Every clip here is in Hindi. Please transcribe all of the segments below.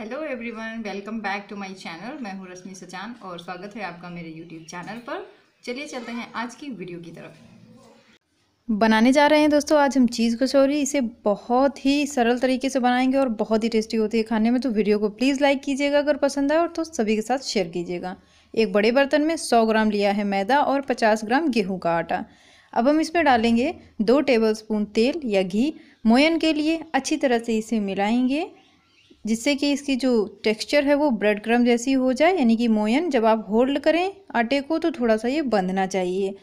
hello everyone welcome back to my channel मैं हूँ रश्मि सचान और स्वागत है आपका मेरे यूट्यूब चैनल पर चलिए चलते हैं आज की वीडियो की तरफ बनाने जा रहे हैं दोस्तों आज हम चीज़ कचौरी इसे बहुत ही सरल तरीके से बनाएंगे और बहुत ही टेस्टी होती है खाने में तो वीडियो को प्लीज़ लाइक कीजिएगा अगर पसंद आए और तो सभी के साथ शेयर कीजिएगा एक बड़े बर्तन में सौ ग्राम लिया है मैदा और पचास ग्राम गेहूँ का आटा अब हम इसमें डालेंगे दो टेबल तेल या घी मोयन के लिए अच्छी तरह से इसे मिलाएँगे जिससे कि इसकी जो टेक्सचर है वो ब्रेड क्रम जैसी हो जाए यानी कि मोयन जब आप होल्ड करें आटे को तो थोड़ा सा ये बंधना चाहिए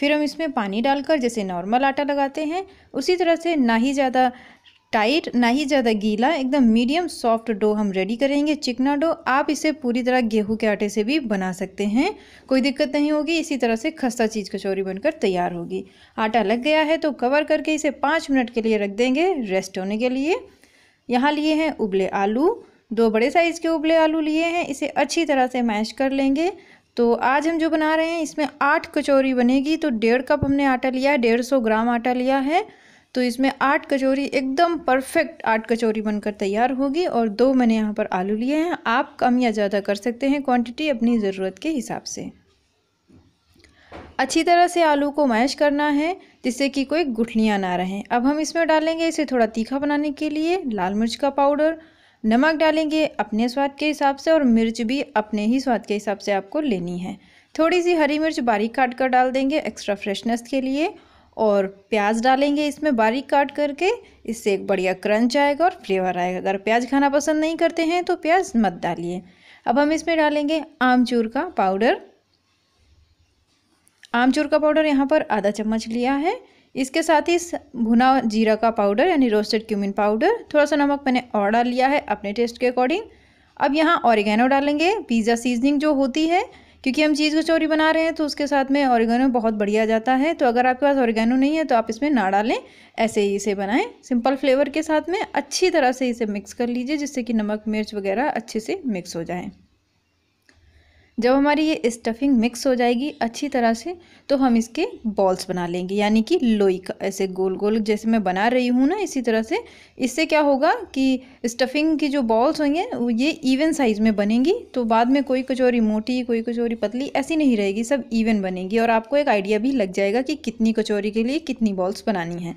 फिर हम इसमें पानी डालकर जैसे नॉर्मल आटा लगाते हैं उसी तरह से ना ही ज़्यादा टाइट ना ही ज़्यादा गीला एकदम मीडियम सॉफ्ट डो हम रेडी करेंगे चिकना डो आप इसे पूरी तरह गेहूं के आटे से भी बना सकते हैं कोई दिक्कत नहीं होगी इसी तरह से खस्ता चीज़ कचौरी बनकर तैयार होगी आटा लग गया है तो कवर करके इसे पाँच मिनट के लिए रख देंगे रेस्ट होने के लिए यहाँ लिए हैं उबले आलू दो बड़े साइज़ के उबले आलू लिए हैं इसे अच्छी तरह से मैश कर लेंगे तो आज हम जो बना रहे हैं इसमें आठ कचौरी बनेगी तो डेढ़ कप हमने आटा लिया है डेढ़ सौ ग्राम आटा लिया है तो इसमें आठ कचौरी एकदम परफेक्ट आठ कचौरी बनकर तैयार होगी और दो मैंने यहाँ पर आलू लिए हैं आप कम या ज़्यादा कर सकते हैं क्वांटिटी अपनी ज़रूरत के हिसाब से अच्छी तरह से आलू को मैश करना है जिससे कि कोई गुठलियाँ ना रहें अब हम इसमें डालेंगे इसे थोड़ा तीखा बनाने के लिए लाल मिर्च का पाउडर नमक डालेंगे अपने स्वाद के हिसाब से और मिर्च भी अपने ही स्वाद के हिसाब से आपको लेनी है थोड़ी सी हरी मिर्च बारीक काट कर डाल देंगे एक्स्ट्रा फ्रेशनेस के लिए और प्याज डालेंगे इसमें बारीक काट करके इससे एक बढ़िया क्रंच आएगा और फ्लेवर आएगा अगर प्याज खाना पसंद नहीं करते हैं तो प्याज मत डालिए अब हम इसमें डालेंगे आमचूर का पाउडर आमचूर का पाउडर यहाँ पर आधा चम्मच लिया है इसके साथ ही भुना जीरा का पाउडर यानी रोस्टेड क्यूमिन पाउडर थोड़ा सा नमक मैंने और डाल लिया है अपने टेस्ट के अकॉर्डिंग अब यहाँ ऑरिगेनो डालेंगे पिज़्ज़ा सीजनिंग जो होती है क्योंकि हम चीज़ कचौरी बना रहे हैं तो उसके साथ में ऑरिगेनो बहुत बढ़िया जाता है तो अगर आपके पास ऑरिगेनो नहीं है तो आप इसमें ना डालें ऐसे ही इसे बनाएं सिंपल फ्लेवर के साथ में अच्छी तरह से इसे मिक्स कर लीजिए जिससे कि नमक मिर्च वगैरह अच्छे से मिक्स हो जाए जब हमारी ये स्टफिंग मिक्स हो जाएगी अच्छी तरह से तो हम इसके बॉल्स बना लेंगे यानी कि लोई का ऐसे गोल गोल जैसे मैं बना रही हूँ ना इसी तरह से इससे क्या होगा कि स्टफिंग की जो बॉल्स होंगे ये इवन साइज़ में बनेंगी तो बाद में कोई कचौरी मोटी कोई कचौरी पतली ऐसी नहीं रहेगी सब इवन बनेगी और आपको एक आइडिया भी लग जाएगा कि कितनी कचौरी के लिए कितनी बॉल्स बनानी है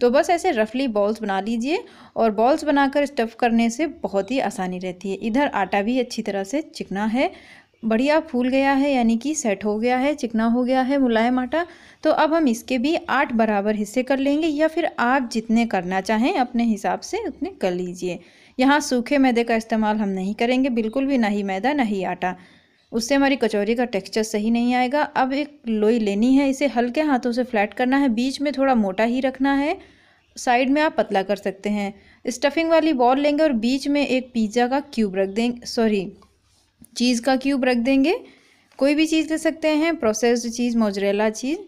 तो बस ऐसे रफली बॉल्स बना लीजिए और बॉल्स बनाकर स्टफ़ करने से बहुत ही आसानी रहती है इधर आटा भी अच्छी तरह से चिकना है बढ़िया फूल गया है यानी कि सेट हो गया है चिकना हो गया है मुलायम आटा तो अब हम इसके भी आठ बराबर हिस्से कर लेंगे या फिर आप जितने करना चाहें अपने हिसाब से उतने कर लीजिए यहाँ सूखे मैदे का इस्तेमाल हम नहीं करेंगे बिल्कुल भी ना ही मैदा ना ही आटा उससे हमारी कचौरी का टेक्सचर सही नहीं आएगा अब एक लोई लेनी है इसे हल्के हाथों से फ्लैट करना है बीच में थोड़ा मोटा ही रखना है साइड में आप पतला कर सकते हैं स्टफिंग वाली बॉल लेंगे और बीच में एक पिज़्ज़ा का क्यूब रख देंगे सॉरी चीज़ का क्यूब रख देंगे कोई भी चीज़ ले सकते हैं प्रोसेस्ड चीज़ मोजरेला चीज़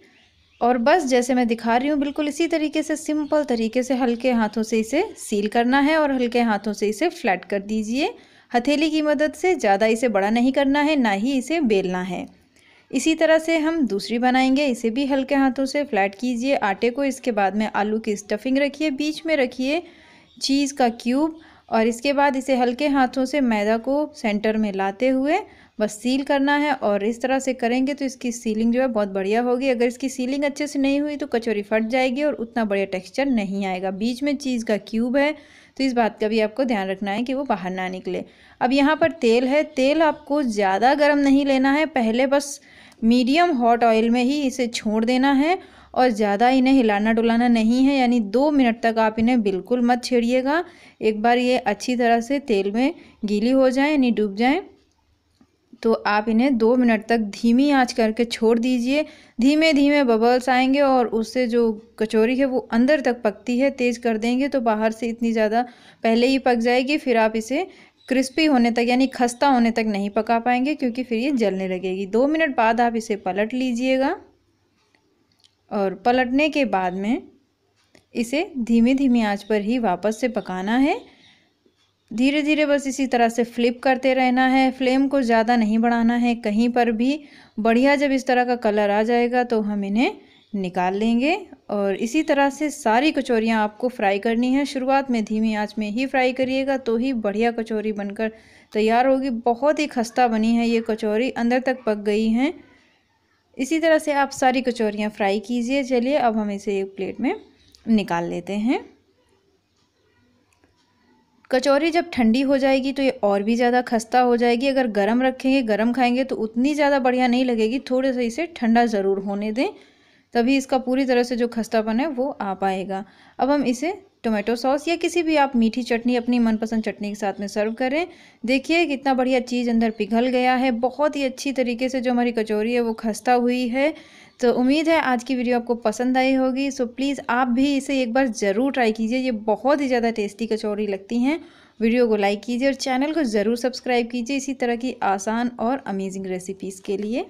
और बस जैसे मैं दिखा रही हूँ बिल्कुल इसी तरीके से सिंपल तरीके से हल्के हाथों से इसे सील करना है और हल्के हाथों से इसे फ्लैट कर दीजिए हथेली की मदद से ज़्यादा इसे बड़ा नहीं करना है ना ही इसे बेलना है इसी तरह से हम दूसरी बनाएंगे इसे भी हल्के हाथों से फ्लैट कीजिए आटे को इसके बाद में आलू की स्टफिंग रखिए बीच में रखिए चीज़ का क्यूब और इसके बाद इसे हल्के हाथों से मैदा को सेंटर में लाते हुए बस सील करना है और इस तरह से करेंगे तो इसकी सीलिंग जो है बहुत बढ़िया होगी अगर इसकी सीलिंग अच्छे से नहीं हुई तो कचौरी फट जाएगी और उतना बढ़िया टेक्सचर नहीं आएगा बीच में चीज़ का क्यूब है तो इस बात का भी आपको ध्यान रखना है कि वो बाहर ना निकले अब यहाँ पर तेल है तेल आपको ज़्यादा गर्म नहीं लेना है पहले बस मीडियम हॉट ऑयल में ही इसे छोड़ देना है और ज़्यादा इन्हें हिलाना डुलाना नहीं है यानी दो मिनट तक आप इन्हें बिल्कुल मत छेड़िएगा एक बार ये अच्छी तरह से तेल में गीली हो जाए यानी डूब जाएँ तो आप इन्हें दो मिनट तक धीमी आंच करके छोड़ दीजिए धीमे धीमे बबल्स आएंगे और उससे जो कचौरी है वो अंदर तक पकती है तेज़ कर देंगे तो बाहर से इतनी ज़्यादा पहले ही पक जाएगी फिर आप इसे क्रिस्पी होने तक यानी खस्ता होने तक नहीं पका पाएंगे क्योंकि फिर ये जलने लगेगी दो मिनट बाद आप इसे पलट लीजिएगा और पलटने के बाद में इसे धीमे धीमे आंच पर ही वापस से पकाना है धीरे धीरे बस इसी तरह से फ्लिप करते रहना है फ्लेम को ज़्यादा नहीं बढ़ाना है कहीं पर भी बढ़िया जब इस तरह का कलर आ जाएगा तो हम इन्हें निकाल लेंगे और इसी तरह से सारी कचौरियाँ आपको फ्राई करनी है शुरुआत में धीमी आंच में ही फ्राई करिएगा तो ही बढ़िया कचौरी बनकर तैयार होगी बहुत ही खस्ता बनी है ये कचौरी अंदर तक पक गई हैं इसी तरह से आप सारी कचौरियाँ फ्राई कीजिए चलिए अब हम इसे एक प्लेट में निकाल लेते हैं कचौरी जब ठंडी हो जाएगी तो ये और भी ज़्यादा खस्ता हो जाएगी अगर गर्म रखेंगे गर्म खाएंगे तो उतनी ज़्यादा बढ़िया नहीं लगेगी थोड़े से इसे ठंडा ज़रूर होने दें तभी इसका पूरी तरह से जो खस्तापन है वो आ पाएगा अब हम इसे टोमेटो सॉस या किसी भी आप मीठी चटनी अपनी मनपसंद चटनी के साथ में सर्व करें देखिए कितना बढ़िया चीज़ अंदर पिघल गया है बहुत ही अच्छी तरीके से जो हमारी कचौरी है वो खस्ता हुई है तो उम्मीद है आज की वीडियो आपको पसंद आई होगी सो प्लीज़ आप भी इसे एक बार ज़रूर ट्राई कीजिए ये बहुत ही ज़्यादा टेस्टी कचौरी लगती हैं वीडियो को लाइक कीजिए और चैनल को ज़रूर सब्सक्राइब कीजिए इसी तरह की आसान और अमेजिंग रेसिपीज़ के लिए